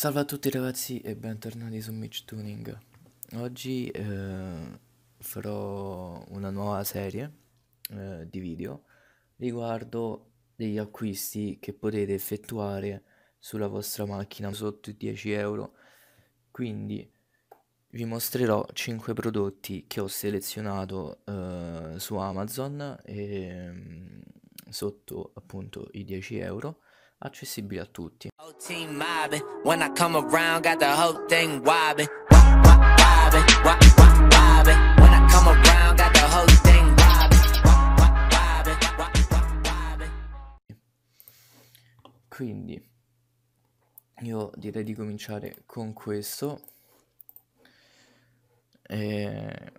Salve a tutti ragazzi e bentornati su Mitch Tuning. Oggi eh, farò una nuova serie eh, di video riguardo degli acquisti che potete effettuare sulla vostra macchina sotto i 10 euro. Quindi vi mostrerò 5 prodotti che ho selezionato eh, su Amazon e, ehm, sotto appunto i 10 euro accessibile a tutti. Quindi io direi di cominciare con questo. Eh,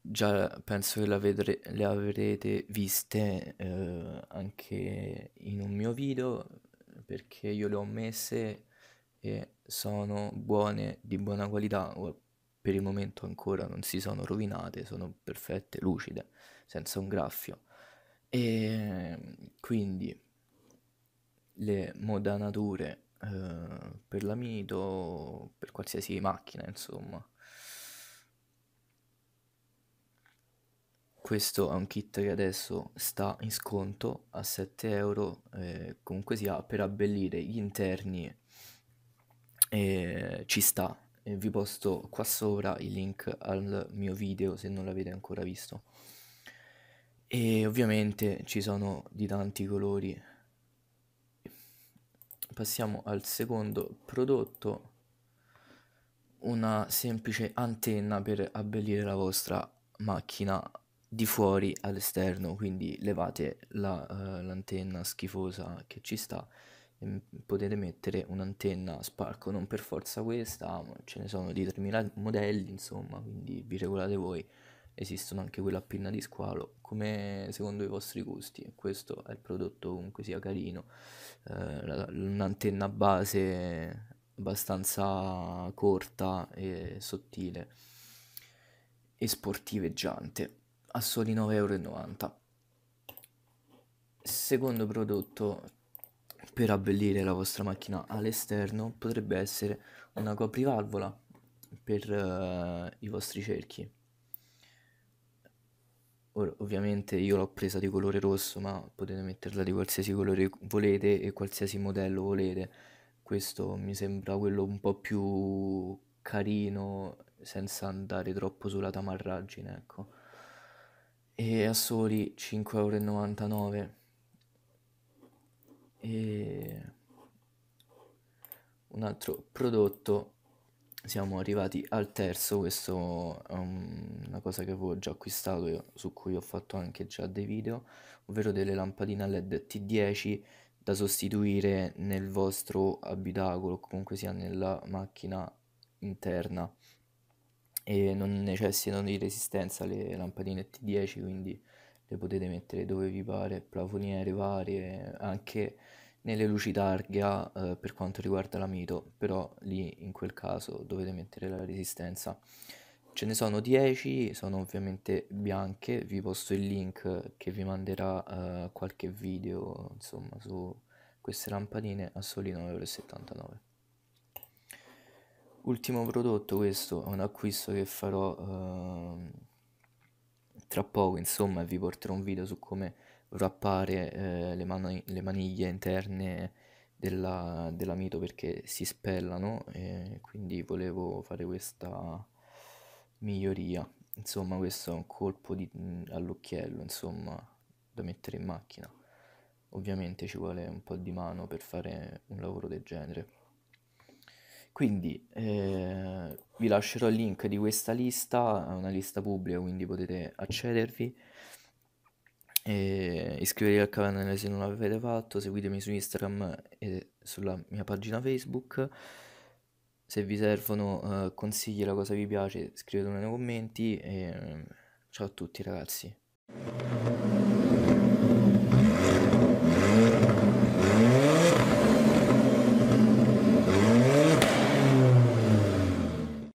già penso che vedre- le avrete viste eh, anche in un mio video perché io le ho messe e sono buone, di buona qualità, per il momento ancora non si sono rovinate, sono perfette, lucide, senza un graffio. E quindi le modanature eh, per mito, per qualsiasi macchina, insomma, questo è un kit che adesso sta in sconto a 7 euro, eh, comunque sia per abbellire gli interni eh, ci sta. E vi posto qua sopra il link al mio video se non l'avete ancora visto. E ovviamente ci sono di tanti colori. Passiamo al secondo prodotto, una semplice antenna per abbellire la vostra macchina di fuori all'esterno, quindi levate la, uh, l'antenna schifosa che ci sta potete mettere un'antenna sparco non per forza questa ma ce ne sono di 3000 modelli insomma quindi vi regolate voi esistono anche quella a pinna di squalo come secondo i vostri gusti questo è il prodotto comunque sia carino eh, un'antenna base abbastanza corta e sottile e sportiveggiante a soli 9,90 euro. Secondo prodotto per abbellire la vostra macchina all'esterno potrebbe essere una coprivalvola per uh, i vostri cerchi. Or, ovviamente io l'ho presa di colore rosso, ma potete metterla di qualsiasi colore volete e qualsiasi modello volete. Questo mi sembra quello un po' più carino senza andare troppo sulla tamarraggine, ecco e a soli 5,99€. e un altro prodotto siamo arrivati al terzo questo è una cosa che avevo già acquistato io, su cui ho fatto anche già dei video ovvero delle lampadine led T10 da sostituire nel vostro abitacolo comunque sia nella macchina interna e non necessitano di resistenza le lampadine T10 quindi le potete mettere dove vi pare, plafoniere varie, anche nelle luci targhe eh, per quanto riguarda la Mito, però lì in quel caso dovete mettere la resistenza. Ce ne sono 10, sono ovviamente bianche, vi posto il link che vi manderà eh, qualche video insomma su queste lampadine a soli 9,79€. Ultimo prodotto, questo è un acquisto che farò eh, tra poco, insomma, vi porterò un video su come wrappare eh, le, mani le, maniglie interne della, della, mito perché si spellano e quindi volevo fare questa miglioria. Insomma, questo è un colpo all'occhiello, insomma, da mettere in macchina. Ovviamente ci vuole un po' di mano per fare un lavoro del genere. Quindi eh, vi lascerò il link di questa lista, è una lista pubblica, quindi potete accedervi. E eh, iscrivetevi al canale se non l'avete fatto, seguitemi su Instagram e sulla mia pagina Facebook. Se vi servono eh, consigli, la cosa vi piace, scrivetelo nei commenti. E, ehm, ciao a tutti ragazzi.